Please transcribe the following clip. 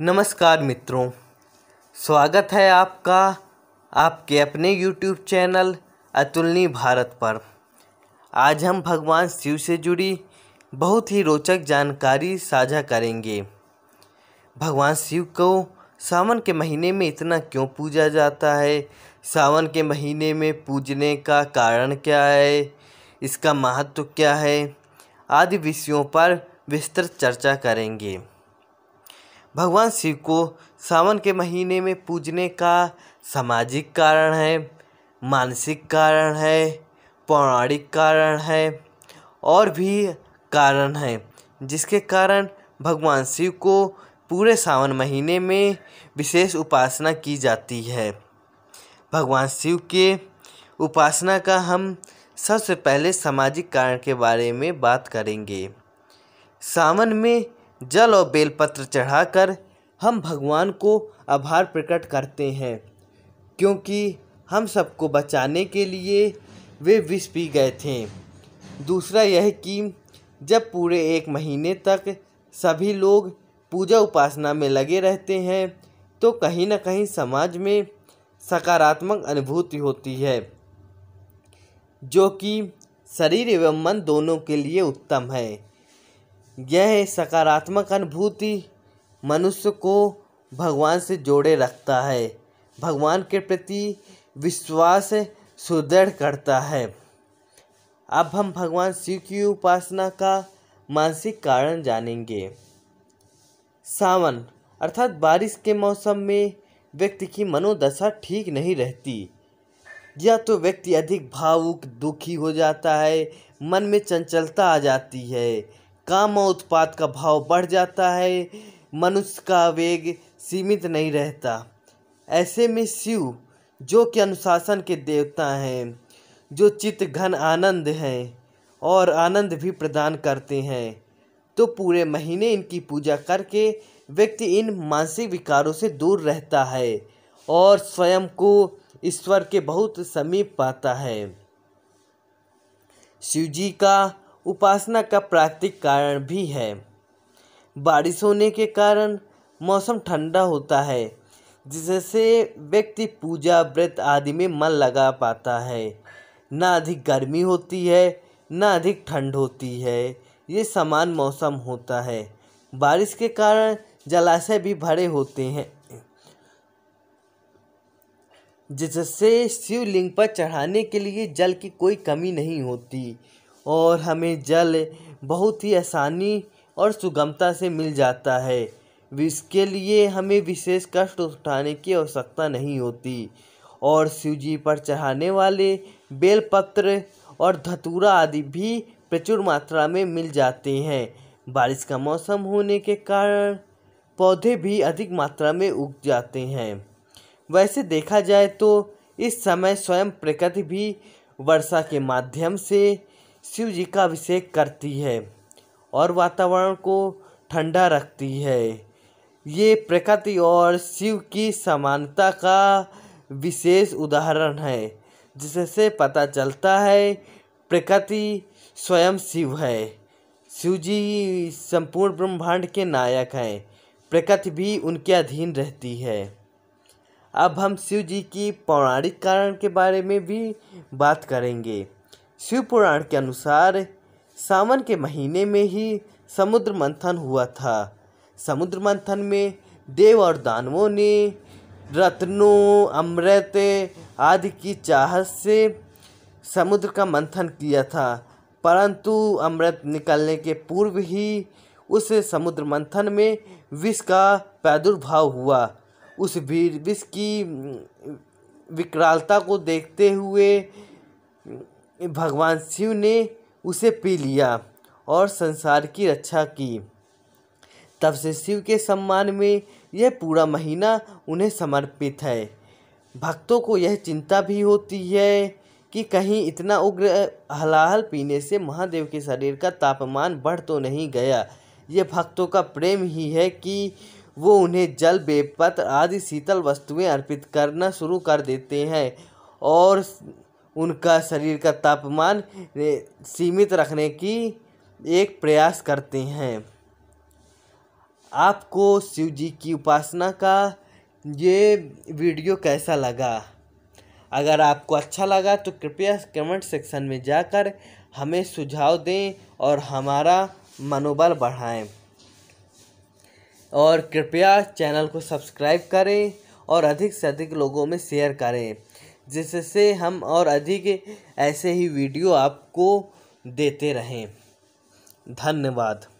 नमस्कार मित्रों स्वागत है आपका आपके अपने YouTube चैनल अतुलनीय भारत पर आज हम भगवान शिव से जुड़ी बहुत ही रोचक जानकारी साझा करेंगे भगवान शिव को सावन के महीने में इतना क्यों पूजा जाता है सावन के महीने में पूजने का कारण क्या है इसका महत्व क्या है आदि विषयों पर विस्तृत चर्चा करेंगे भगवान शिव को सावन के महीने में पूजने का सामाजिक कारण है मानसिक कारण है पौराणिक कारण है और भी कारण है जिसके कारण भगवान शिव को पूरे सावन महीने में विशेष उपासना की जाती है भगवान शिव के उपासना का हम सबसे पहले सामाजिक कारण के बारे में बात करेंगे सावन में जल और बेलपत्र चढ़ाकर हम भगवान को आभार प्रकट करते हैं क्योंकि हम सबको बचाने के लिए वे विष पी गए थे दूसरा यह कि जब पूरे एक महीने तक सभी लोग पूजा उपासना में लगे रहते हैं तो कहीं ना कहीं समाज में सकारात्मक अनुभूति होती है जो कि शरीर एवं मन दोनों के लिए उत्तम है यह सकारात्मक अनुभूति मनुष्य को भगवान से जोड़े रखता है भगवान के प्रति विश्वास सुदृढ़ करता है अब हम भगवान शिव की उपासना का मानसिक कारण जानेंगे सावन अर्थात बारिश के मौसम में व्यक्ति की मनोदशा ठीक नहीं रहती या तो व्यक्ति अधिक भावुक दुखी हो जाता है मन में चंचलता आ जाती है काम और उत्पाद का भाव बढ़ जाता है मनुष्य का वेग सीमित नहीं रहता ऐसे में शिव जो कि अनुशासन के देवता हैं जो चित्त घन आनंद हैं और आनंद भी प्रदान करते हैं तो पूरे महीने इनकी पूजा करके व्यक्ति इन मानसिक विकारों से दूर रहता है और स्वयं को ईश्वर के बहुत समीप पाता है शिव जी का उपासना का प्राकृतिक कारण भी है बारिश होने के कारण मौसम ठंडा होता है जिससे व्यक्ति पूजा व्रत आदि में मन लगा पाता है ना अधिक गर्मी होती है ना अधिक ठंड होती है ये समान मौसम होता है बारिश के कारण जलाशय भी भरे होते हैं जिससे शिवलिंग पर चढ़ाने के लिए जल की कोई कमी नहीं होती और हमें जल बहुत ही आसानी और सुगमता से मिल जाता है इसके लिए हमें विशेष कष्ट उठाने की आवश्यकता नहीं होती और शिवजी पर चढ़ाने वाले बेलपत्र और धतूरा आदि भी प्रचुर मात्रा में मिल जाते हैं बारिश का मौसम होने के कारण पौधे भी अधिक मात्रा में उग जाते हैं वैसे देखा जाए तो इस समय स्वयं प्रकृति भी वर्षा के माध्यम से शिव जी का अभिषेक करती है और वातावरण को ठंडा रखती है ये प्रकृति और शिव की समानता का विशेष उदाहरण है जिससे पता चलता है प्रकृति स्वयं शिव है शिव जी संपूर्ण ब्रह्मांड के नायक हैं प्रकृति भी उनके अधीन रहती है अब हम शिव जी की पौराणिक कारण के बारे में भी बात करेंगे शिव पुराण के अनुसार सावन के महीने में ही समुद्र मंथन हुआ था समुद्र मंथन में देव और दानवों ने रत्नों अमृत आदि की चाहत से समुद्र का मंथन किया था परंतु अमृत निकलने के पूर्व ही उस समुद्र मंथन में विष का प्रादुर्भाव हुआ उस विष की विकरालता को देखते हुए भगवान शिव ने उसे पी लिया और संसार की रक्षा की तब से शिव के सम्मान में यह पूरा महीना उन्हें समर्पित है भक्तों को यह चिंता भी होती है कि कहीं इतना उग्र हलाहल पीने से महादेव के शरीर का तापमान बढ़ तो नहीं गया यह भक्तों का प्रेम ही है कि वो उन्हें जल बेपत्र आदि शीतल वस्तुएं अर्पित करना शुरू कर देते हैं और उनका शरीर का तापमान सीमित रखने की एक प्रयास करते हैं आपको शिव जी की उपासना का ये वीडियो कैसा लगा अगर आपको अच्छा लगा तो कृपया कमेंट सेक्शन में जाकर हमें सुझाव दें और हमारा मनोबल बढ़ाएं और कृपया चैनल को सब्सक्राइब करें और अधिक से अधिक लोगों में शेयर करें जिससे हम और अधिक ऐसे ही वीडियो आपको देते रहें धन्यवाद